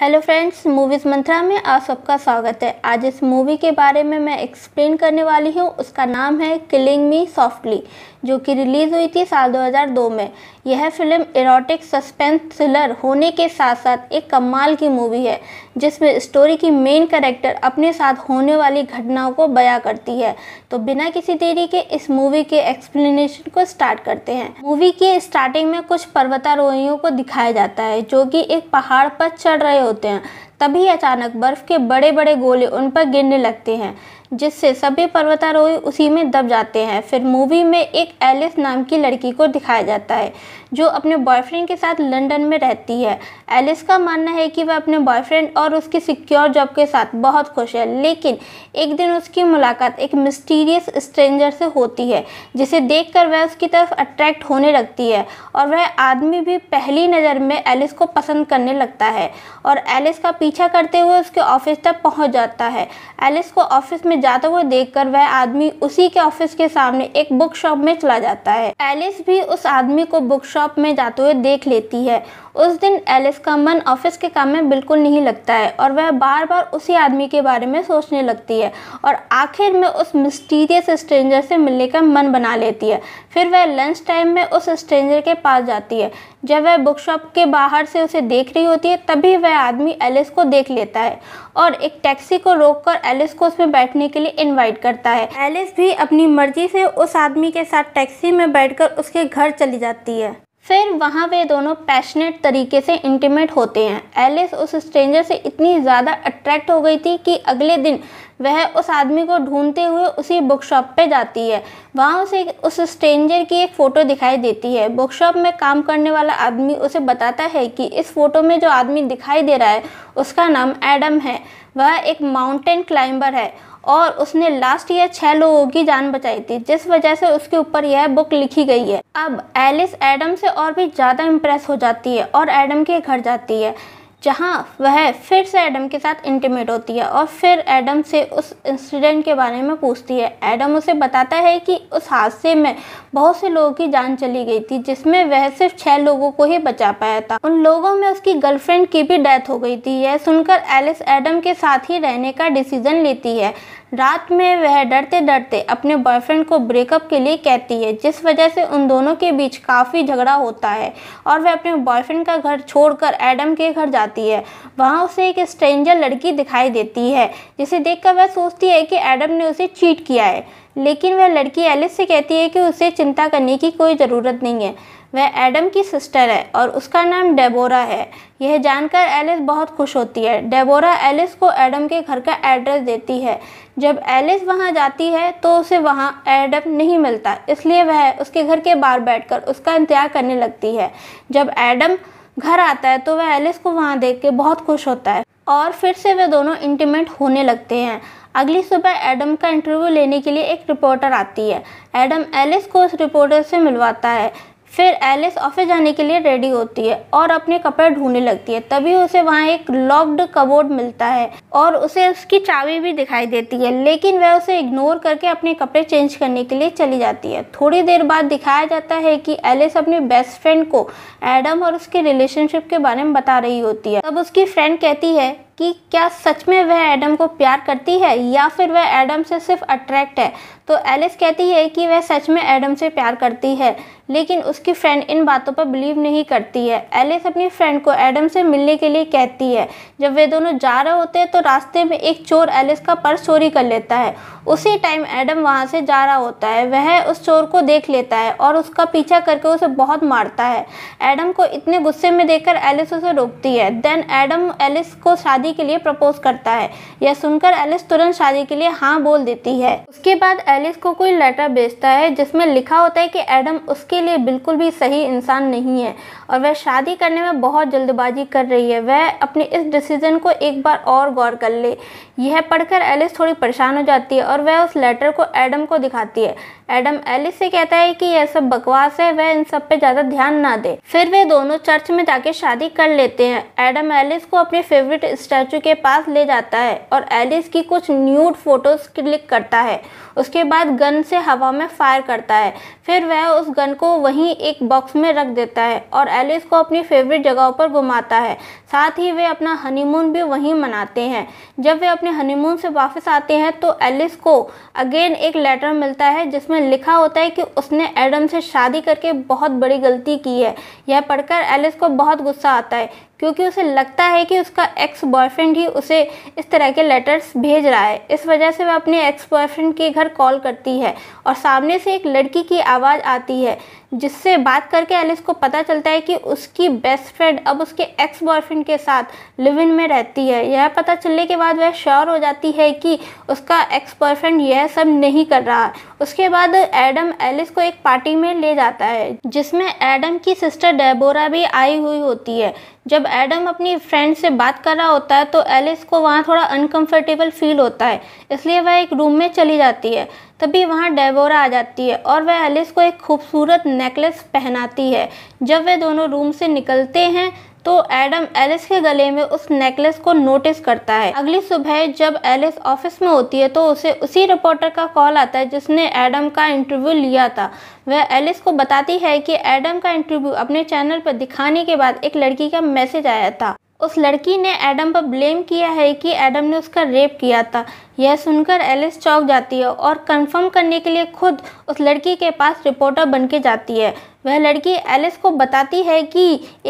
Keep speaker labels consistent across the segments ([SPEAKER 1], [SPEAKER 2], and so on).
[SPEAKER 1] hello friends movies मंत्रा में आप सबका स्वागत है आज इस मूवी के बारे में मैं एक्सप्लेन करने वाली हूँ उसका नाम है किलिंग मी सॉफ्टली जो कि रिलीज़ हुई थी साल 2002 में यह फिल्म इरोटिक सस्पेंस थ्रिलर होने के साथ साथ एक कमाल की मूवी है जिसमें स्टोरी की मेन कैरेक्टर अपने साथ होने वाली घटनाओं को बयां करती है तो बिना किसी देरी के इस मूवी के एक्सप्लेनेशन को स्टार्ट करते हैं मूवी के स्टार्टिंग में कुछ पर्वतारोहियों को दिखाया जाता है जो कि एक पहाड़ पर चढ़ रहे होते हैं तभी अचानक बर्फ़ के बड़े बड़े गोले उन पर गिरने लगते हैं जिससे सभी पर्वतारोही उसी में दब जाते हैं फिर मूवी में एक एलिस नाम की लड़की को दिखाया जाता है जो अपने बॉयफ्रेंड के साथ लंदन में रहती है एलिस का मानना है कि वह अपने बॉयफ्रेंड और उसकी सिक्योर जॉब के साथ बहुत खुश है लेकिन एक दिन उसकी मुलाकात एक मिस्टीरियस स्ट्रेंजर से होती है जिसे देख वह उसकी तरफ अट्रैक्ट होने लगती है और वह आदमी भी पहली नज़र में एलिस को पसंद करने लगता है और एलिस का पीछा करते हुए उसके ऑफिस तक पहुँच जाता है एलिस को ऑफिस में में जाता हुआ देखकर वह आदमी उसी के ऑफिस के सामने एक बुक शॉप में चला जाता है एलिस भी उस आदमी को बुक शॉप में जाते हुए देख लेती है उस दिन एलिस का मन ऑफिस के काम में बिल्कुल नहीं लगता है और वह बार बार उसी आदमी के बारे में सोचने लगती है और आखिर में उस मिस्टीरियस स्ट्रेंजर से मिलने का मन बना लेती है फिर वह लंच टाइम में उस स्ट्रेंजर के पास जाती है जब वह बुक शॉप के बाहर से उसे देख रही होती है तभी वह आदमी एलिस को देख लेता है और एक टैक्सी को रोककर एलिस को उसमें बैठने करने के लिए इनवाइट करता है एलिस भी अपनी मर्जी से उस आदमी के साथ टैक्सी में बैठकर उसके घर चली जाती है फिर वहाँ वे दोनों पैशनेट तरीके से इंटीमेट होते हैं एलिस उस स्ट्रेंजर से इतनी ज़्यादा अट्रैक्ट हो गई थी कि अगले दिन वह उस आदमी को ढूंढते हुए उसी बुकशॉप पे जाती है वहाँ उसे उस स्ट्रेंजर की एक फ़ोटो दिखाई देती है बुकशॉप में काम करने वाला आदमी उसे बताता है कि इस फोटो में जो आदमी दिखाई दे रहा है उसका नाम एडम है वह एक माउंटेन क्लाइंबर है और उसने लास्ट ईयर छः लोगों की जान बचाई थी जिस वजह से उसके ऊपर यह बुक लिखी गई है अब एलिस एडम से और भी ज़्यादा इम्प्रेस हो जाती है और एडम के घर जाती है जहाँ वह फिर से एडम के साथ इंटीमेट होती है और फिर एडम से उस इंसिडेंट के बारे में पूछती है एडम उसे बताता है कि उस हादसे में बहुत से लोगों की जान चली गई थी जिसमें वह सिर्फ छः लोगों को ही बचा पाया था उन लोगों में उसकी गर्लफ्रेंड की भी डेथ हो गई थी यह सुनकर एलिस एडम के साथ ही रहने का डिसीजन लेती है रात में वह डरते डरते अपने बॉयफ्रेंड को ब्रेकअप के लिए कहती है जिस वजह से उन दोनों के बीच काफ़ी झगड़ा होता है और वह अपने बॉयफ्रेंड का घर छोड़कर एडम के घर जाती है वहाँ उसे एक स्ट्रेंजर लड़की दिखाई देती है जिसे देखकर वह सोचती है कि एडम ने उसे चीट किया है लेकिन वह लड़की एलिस से कहती है कि उसे चिंता करने की कोई ज़रूरत नहीं है वह एडम की सिस्टर है और उसका नाम डेबोरा है यह जानकर एलिस बहुत खुश होती है डेबोरा एलिस को एडम के घर का एड्रेस देती है जब एलिस वहाँ जाती है तो उसे वहाँ एडम नहीं मिलता इसलिए वह उसके घर के बाहर बैठकर उसका इंतजार करने लगती है जब एडम घर आता है तो वह एलिस को वहाँ देख के बहुत खुश होता है और फिर से वे दोनों इंटीमेट होने लगते हैं अगली सुबह एडम का इंटरव्यू लेने के लिए एक रिपोर्टर आती है एडम एलिस को उस रिपोर्टर से मिलवाता है फिर एलिस ऑफिस जाने के लिए रेडी होती है और अपने कपड़े ढूंढने लगती है तभी उसे वहाँ एक लॉक्ड कबोर्ड मिलता है और उसे उसकी चाबी भी दिखाई देती है लेकिन वह उसे इग्नोर करके अपने कपड़े चेंज करने के लिए चली जाती है थोड़ी देर बाद दिखाया जाता है कि एलिस अपने बेस्ट फ्रेंड को एडम और उसके रिलेशनशिप के बारे में बता रही होती है तब उसकी फ्रेंड कहती है कि क्या सच में वह एडम को प्यार करती है या फिर वह एडम से सिर्फ अट्रैक्ट है तो एलिस कहती है कि वह सच में एडम से प्यार करती है लेकिन उसकी फ्रेंड इन बातों पर बिलीव नहीं करती है एलिस अपनी फ्रेंड को एडम से मिलने के लिए कहती है जब वे दोनों जा रहे होते हैं तो रास्ते में एक चोर एलिस का पर्स चोरी कर लेता है उसी टाइम एडम वहाँ से जा रहा होता है वह उस चोर को देख लेता है और उसका पीछा करके उसे बहुत मारता है एडम को इतने गुस्से में देखकर एलिस उसे रोकती है देन एडम एलिस को शादी शादी के लिए प्रपोज करता है यह सुनकर एलिस तुरंत शादी के लिए हाँ बोल देती है उसके बाद एलिस को कोई लेटर भेजता है जिसमें लिखा होता है कि एडम उसके लिए बिल्कुल भी सही इंसान नहीं है और वह शादी करने में बहुत जल्दबाजी कर रही है वह अपने इस डिसीज़न को एक बार और गौर कर ले यह पढ़कर एलिस थोड़ी परेशान हो जाती है और वह उस लेटर को एडम को दिखाती है एडम एलिस से कहता है कि यह सब बकवास है वह इन सब पे ज़्यादा ध्यान ना दे फिर वे दोनों चर्च में जाके शादी कर लेते हैं एडम एलिस को अपने फेवरेट स्टैचू के पास ले जाता है और एलिस की कुछ न्यूड फोटोज़ क्लिक करता है उसके बाद गन से हवा में फायर करता है फिर वह उस गन को वहीं एक बॉक्स में रख देता है और एलिस को अपनी फेवरेट जगहों पर घुमाता है साथ ही वे अपना हनीमून भी वहीं मनाते हैं जब वे अपने हनीमून से वापस आते हैं तो एलिस को अगेन एक लेटर मिलता है जिसमें लिखा होता है कि उसने एडम से शादी करके बहुत बड़ी गलती की है यह पढ़कर एलिस को बहुत गुस्सा आता है क्योंकि उसे लगता है कि उसका एक्स बॉयफ्रेंड ही उसे इस तरह के लेटर्स भेज रहा है इस वजह से वह अपने एक्स बॉयफ्रेंड के घर कॉल करती है और सामने से एक लड़की की आवाज़ आती है जिससे बात करके एलिस को पता चलता है कि उसकी बेस्ट फ्रेंड अब उसके एक्स बॉयफ्रेंड के साथ लिव इन में रहती है यह पता चलने के बाद वह श्योर हो जाती है कि उसका एक्स बॉयफ्रेंड यह सब नहीं कर रहा उसके बाद एडम एलिस को एक पार्टी में ले जाता है जिसमें एडम की सिस्टर डेबोरा भी आई हुई होती है जब एडम अपनी फ्रेंड से बात कर रहा होता है तो एलिस को वहाँ थोड़ा अनकंफर्टेबल फील होता है इसलिए वह एक रूम में चली जाती है तभी वहाँ डेबोरा आ जाती है और वह एलिस को एक खूबसूरत नेकलेस पहनाती है जब वे दोनों रूम से निकलते हैं तो एडम एलिस के गले में उस नेकलेस को नोटिस करता है अगली सुबह जब एलिस ऑफिस में होती है तो उसे उसी रिपोर्टर का कॉल आता है जिसने एडम का इंटरव्यू लिया था वह एलिस को बताती है कि एडम का इंटरव्यू अपने चैनल पर दिखाने के बाद एक लड़की का मैसेज आया था उस लड़की ने एडम पर ब्लेम किया है कि एडम ने उसका रेप किया था यह सुनकर एलिस चौक जाती है और कंफर्म करने के लिए खुद उस लड़की के पास रिपोर्टर बन के जाती है वह लड़की एलिस को बताती है कि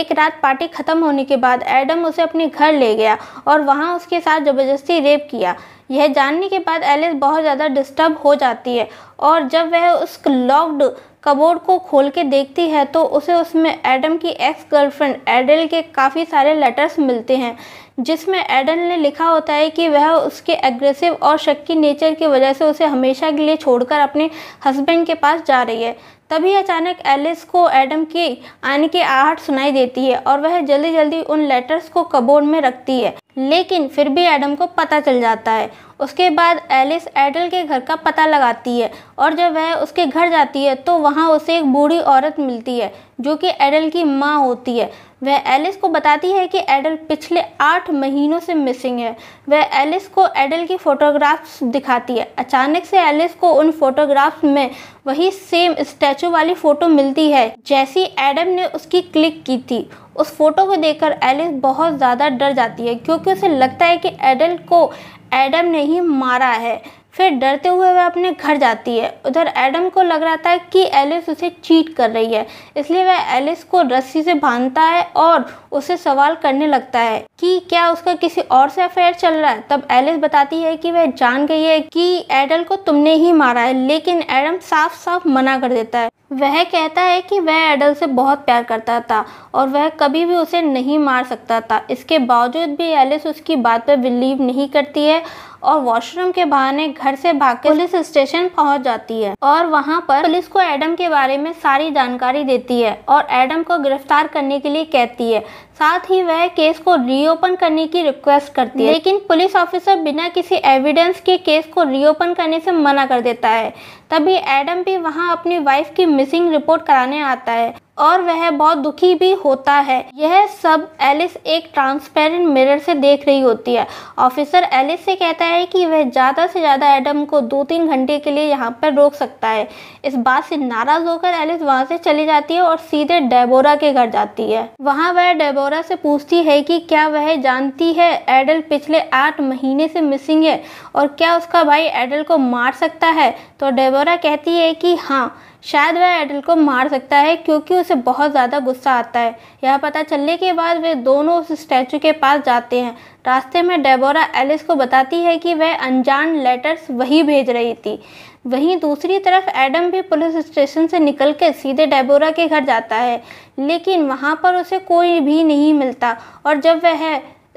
[SPEAKER 1] एक रात पार्टी ख़त्म होने के बाद एडम उसे अपने घर ले गया और वहाँ उसके साथ ज़बरदस्ती रेप किया यह जानने के बाद एलिस बहुत ज़्यादा डिस्टर्ब हो जाती है और जब वह उस लॉक्ड कबोर्ड को खोल के देखती है तो उसे उसमें एडम की एक्स गर्लफ्रेंड एडल के काफ़ी सारे लेटर्स मिलते हैं जिसमें एडल ने लिखा होता है कि वह उसके एग्रेसिव और शक्की नेचर की वजह से उसे हमेशा के लिए छोड़कर अपने हस्बैंड के पास जा रही है तभी अचानक एलिस को एडम के आने की आहट सुनाई देती है और वह जल्दी जल्दी उन लेटर्स को कबोर्ड में रखती है लेकिन फिर भी एडम को पता चल जाता है उसके बाद एलिस एडल के घर का पता लगाती है और जब वह उसके घर जाती है तो वहाँ उसे एक बूढ़ी औरत मिलती है जो कि एडल की माँ होती है वह एलिस को बताती है कि एडल पिछले आठ महीनों से मिसिंग है वह एलिस को एडल की फ़ोटोग्राफ्स दिखाती है अचानक से एलिस को उन फोटोग्राफ्स में वही सेम स्टैचू वाली फ़ोटो मिलती है जैसी एडम ने उसकी क्लिक की थी उस फोटो को देखकर एलिस बहुत ज़्यादा डर जाती है क्योंकि उसे लगता है कि एडल को एडम ने ही मारा है फिर डरते हुए वह अपने घर जाती है उधर एडम को लग रहा था कि एलिस उसे चीट कर रही है इसलिए वह एलिस को रस्सी से बांधता है और उसे सवाल करने लगता है कि क्या उसका किसी और से अफेयर चल रहा है तब एलिस बताती है कि वह जान गई है कि एडल को तुमने ही मारा है लेकिन एडम साफ साफ मना कर देता है वह कहता है कि वह एडल से बहुत प्यार करता था और वह कभी भी उसे नहीं मार सकता था इसके बावजूद भी एलिस उसकी बात पर बिलीव नहीं करती है और वॉशरूम के बहाने घर से भाग के पुलिस स्टेशन पहुंच जाती है और वहां पर पुलिस को एडम के बारे में सारी जानकारी देती है और एडम को गिरफ्तार करने के लिए कहती है साथ ही वह केस को रीओपन करने की रिक्वेस्ट करती है लेकिन पुलिस ऑफिसर बिना किसी एविडेंस के केस को रीओपन करने से मना कर देता है तभी एडम भी वहाँ अपनी वाइफ की मिसिंग रिपोर्ट कराने आता है और वह बहुत दुखी भी होता है यह सब एलिस एक ट्रांसपेरेंट मिरर से देख रही होती है ऑफिसर एलिस से कहता है कि वह ज़्यादा से ज़्यादा एडम को दो तीन घंटे के लिए यहाँ पर रोक सकता है इस बात से नाराज़ होकर एलिस वहाँ से चली जाती है और सीधे डेबोरा के घर जाती है वहाँ वह डेबोरा से पूछती है कि क्या वह जानती है एडल पिछले आठ महीने से मिसिंग है और क्या उसका भाई एडल को मार सकता है तो डेबोरा कहती है कि हाँ शायद वह एडल को मार सकता है क्योंकि उसे बहुत ज़्यादा गुस्सा आता है यह पता चलने के बाद वे दोनों उस स्टैचू के पास जाते हैं रास्ते में डेबोरा एलिस को बताती है कि वह अनजान लेटर्स वही भेज रही थी वहीं दूसरी तरफ एडम भी पुलिस स्टेशन से निकल कर सीधे डेबोरा के घर जाता है लेकिन वहाँ पर उसे कोई भी नहीं मिलता और जब वह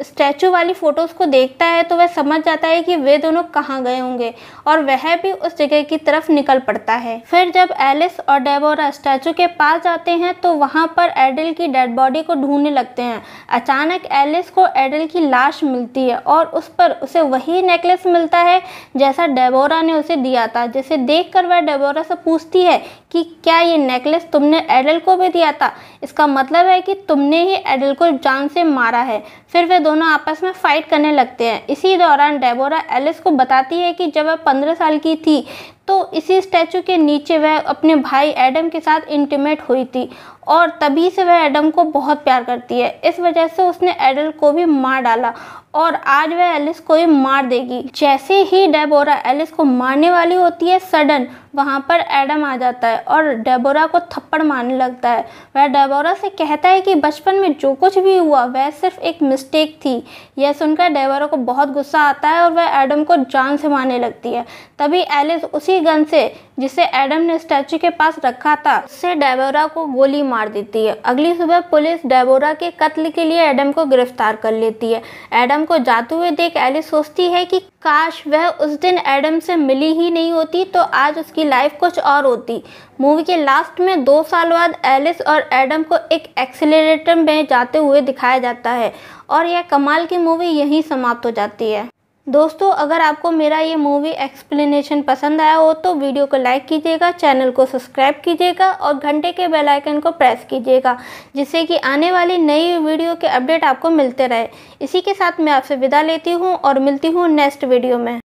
[SPEAKER 1] स्टैचू वाली फ़ोटोज़ को देखता है तो वह समझ जाता है कि वे दोनों कहाँ गए होंगे और वह भी उस जगह की तरफ निकल पड़ता है फिर जब एलिस और डेबोरा स्टैचू के पास जाते हैं तो वहाँ पर एडल की डेड बॉडी को ढूंढने लगते हैं अचानक एलिस को एडल की लाश मिलती है और उस पर उसे वही नेकलेस मिलता है जैसा डेबोरा ने उसे दिया था जिसे देख वह डेबोरा से पूछती है कि क्या ये नेकलेस तुमने एडल को भी दिया था इसका मतलब है कि तुमने ही एडल को जान से मारा है फिर वे दोनों आपस में फ़ाइट करने लगते हैं इसी दौरान डेबोरा एलिस को बताती है कि जब वह पंद्रह साल की थी तो इसी स्टैचू के नीचे वह अपने भाई एडम के साथ इंटीमेट हुई थी और तभी से वह एडम को बहुत प्यार करती है इस वजह से उसने एडल को भी मार डाला और आज वह एलिस को ही मार देगी जैसे ही डेबोरा एलिस को मारने वाली होती है सडन वहाँ पर एडम आ जाता है और डेबोरा को थप्पड़ मारने लगता है वह डेबोरा से कहता है कि बचपन में जो कुछ भी हुआ वह सिर्फ एक मिस्टेक थी यह सुनकर डेबोरा को बहुत गुस्सा आता है और वह एडम को जान से मारने लगती है तभी एलिस उसी की गन से जिसे एडम ने स्टैचू के पास रखा था उससे डेबोरा को गोली मार देती है अगली सुबह पुलिस डेबोरा के कत्ल के लिए एडम को गिरफ्तार कर लेती है एडम को जाते हुए देख एलिस सोचती है कि काश वह उस दिन एडम से मिली ही नहीं होती तो आज उसकी लाइफ कुछ और होती मूवी के लास्ट में दो साल बाद एलिस और एडम को एक एक्सीटर में जाते हुए दिखाया जाता है और यह कमाल की मूवी यहीं समाप्त हो जाती है दोस्तों अगर आपको मेरा ये मूवी एक्सप्लेनेशन पसंद आया हो तो वीडियो को लाइक कीजिएगा चैनल को सब्सक्राइब कीजिएगा और घंटे के बेल आइकन को प्रेस कीजिएगा जिससे कि आने वाली नई वीडियो के अपडेट आपको मिलते रहे इसी के साथ मैं आपसे विदा लेती हूँ और मिलती हूँ नेक्स्ट वीडियो में